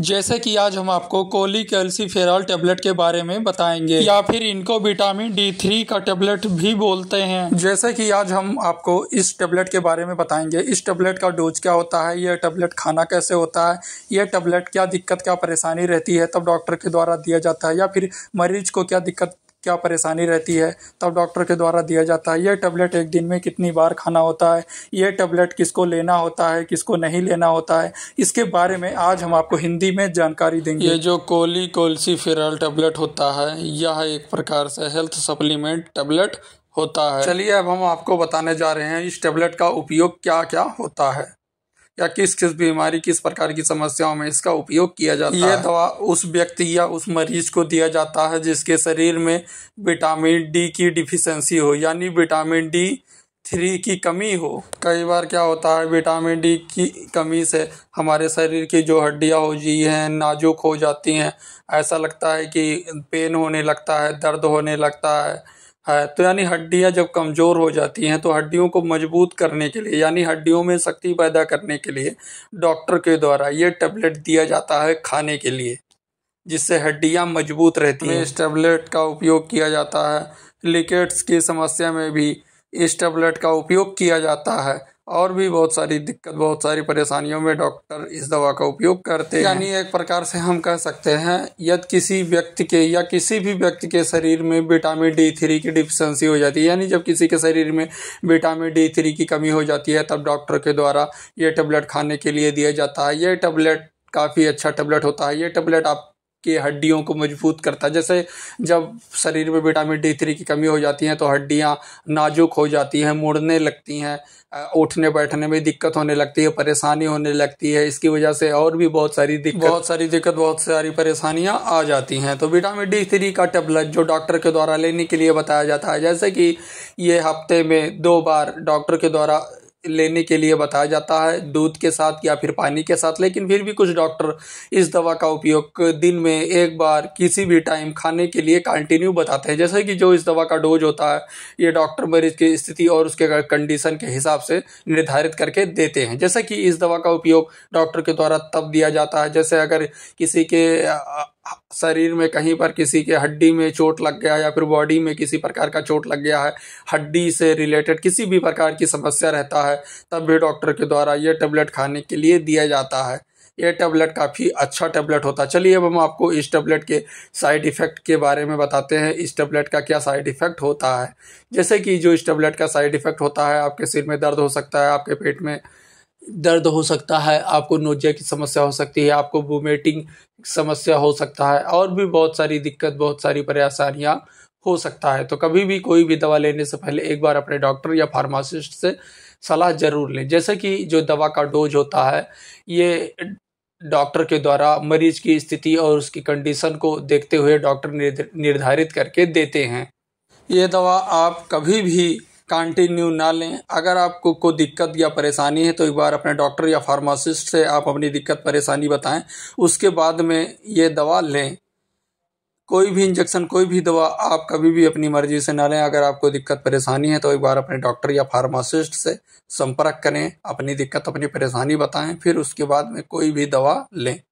जैसे कि आज हम आपको कोली कैल्सीफेरॉल टेबलेट के बारे में बताएंगे या फिर इनको विटामिन डी थ्री का टेबलेट भी बोलते हैं जैसे कि आज हम आपको इस टेबलेट के बारे में बताएंगे इस टेबलेट का डोज क्या होता है यह टेबलेट खाना कैसे होता है यह टेबलेट क्या दिक्कत क्या परेशानी रहती है तब डॉक्टर के द्वारा दिया जाता है या फिर मरीज को क्या दिक्कत क्या परेशानी रहती है तब डॉक्टर के द्वारा दिया जाता है यह टैबलेट एक दिन में कितनी बार खाना होता है यह टैबलेट किसको लेना होता है किसको नहीं लेना होता है इसके बारे में आज हम आपको हिंदी में जानकारी देंगे ये जो कोली कोलसी फेरल टैबलेट होता है यह एक प्रकार से हेल्थ सप्लीमेंट टैबलेट होता है चलिए अब हम आपको बताने जा रहे हैं इस टैबलेट का उपयोग क्या क्या होता है या किस किस बीमारी किस प्रकार की समस्याओं में इसका उपयोग किया जाता ये है ये दवा उस व्यक्ति या उस मरीज को दिया जाता है जिसके शरीर में विटामिन डी की डिफिशेंसी हो यानी विटामिन डी थ्री की कमी हो कई बार क्या होता है विटामिन डी की कमी से हमारे शरीर की जो हड्डियाँ हो जी हैं नाजुक हो जाती हैं ऐसा लगता है कि पेन होने लगता है दर्द होने लगता है है तो यानी हड्डियां जब कमज़ोर हो जाती हैं तो हड्डियों को मजबूत करने के लिए यानी हड्डियों में शक्ति पैदा करने के लिए डॉक्टर के द्वारा ये टैबलेट दिया जाता है खाने के लिए जिससे हड्डियां मजबूत रहती हैं इस टैबलेट का उपयोग किया जाता है लिकेट्स की समस्या में भी इस टैबलेट का उपयोग किया जाता है और भी बहुत सारी दिक्कत बहुत सारी परेशानियों में डॉक्टर इस दवा का उपयोग करते हैं यानी एक प्रकार से हम कह सकते हैं यदि किसी व्यक्ति के या किसी भी व्यक्ति के शरीर में विटामिन डी थ्री की डिफिशेंसी हो जाती है यानी जब किसी के शरीर में विटामिन डी थ्री की कमी हो जाती है तब डॉक्टर के द्वारा ये टेबलेट खाने के लिए दिया जाता है ये टेबलेट काफ़ी अच्छा टेबलेट होता है ये टेबलेट आप की हड्डियों को मजबूत करता है जैसे जब शरीर में विटामिन डी थ्री की कमी हो जाती है तो हड्डियाँ नाजुक हो जाती हैं मुड़ने लगती हैं उठने बैठने में दिक्कत होने लगती है परेशानी होने लगती है इसकी वजह से और भी बहुत सारी दिक्कत बहुत सारी दिक्कत बहुत सारी परेशानियाँ आ जाती हैं तो विटामिन डी थ्री का टेबलेट जो डॉक्टर के द्वारा लेने के लिए बताया जाता है जैसे कि ये हफ्ते में दो बार डॉक्टर के द्वारा लेने के लिए बताया जाता है दूध के साथ या फिर पानी के साथ लेकिन फिर भी कुछ डॉक्टर इस दवा का उपयोग दिन में एक बार किसी भी टाइम खाने के लिए कंटिन्यू बताते हैं जैसे कि जो इस दवा का डोज होता है ये डॉक्टर मरीज की स्थिति और उसके कंडीशन के हिसाब से निर्धारित करके देते हैं जैसे कि इस दवा का उपयोग डॉक्टर के द्वारा तब दिया जाता है जैसे अगर किसी के शरीर में कहीं पर किसी के हड्डी में चोट लग गया या फिर बॉडी में किसी प्रकार का चोट लग गया है हड्डी से रिलेटेड किसी भी प्रकार की समस्या रहता है तब भी डॉक्टर के द्वारा ये टेबलेट खाने के लिए दिया जाता है ये टेबलेट काफ़ी अच्छा टेबलेट होता है चलिए अब हम आपको इस टेबलेट के साइड इफ़ेक्ट के बारे में बताते हैं इस टेबलेट का क्या साइड इफ़ेक्ट होता है जैसे कि जो इस टेबलेट का साइड इफ़ेक्ट होता है आपके सिर में दर्द हो सकता है आपके पेट में दर्द हो सकता है आपको नोजिया की समस्या हो सकती है आपको वोमेटिंग समस्या हो सकता है और भी बहुत सारी दिक्कत बहुत सारी परेशानियाँ हो सकता है तो कभी भी कोई भी दवा लेने से पहले एक बार अपने डॉक्टर या फार्मासिस्ट से सलाह ज़रूर लें जैसे कि जो दवा का डोज होता है ये डॉक्टर के द्वारा मरीज की स्थिति और उसकी कंडीशन को देखते हुए डॉक्टर निर्धारित करके देते हैं ये दवा आप कभी भी कंटिन्यू ना लें अगर आपको कोई दिक्कत या परेशानी है तो एक बार अपने डॉक्टर या फार्मासिस्ट से आप अपनी दिक्कत परेशानी बताएं उसके बाद में ये दवा लें कोई भी इंजेक्शन कोई भी दवा आप कभी भी अपनी मर्जी से ना लें अगर आपको दिक्कत परेशानी है तो एक बार अपने डॉक्टर या फार्मासिस्ट से संपर्क करें अपनी दिक्कत अपनी परेशानी बताएं फिर उसके बाद में कोई भी दवा लें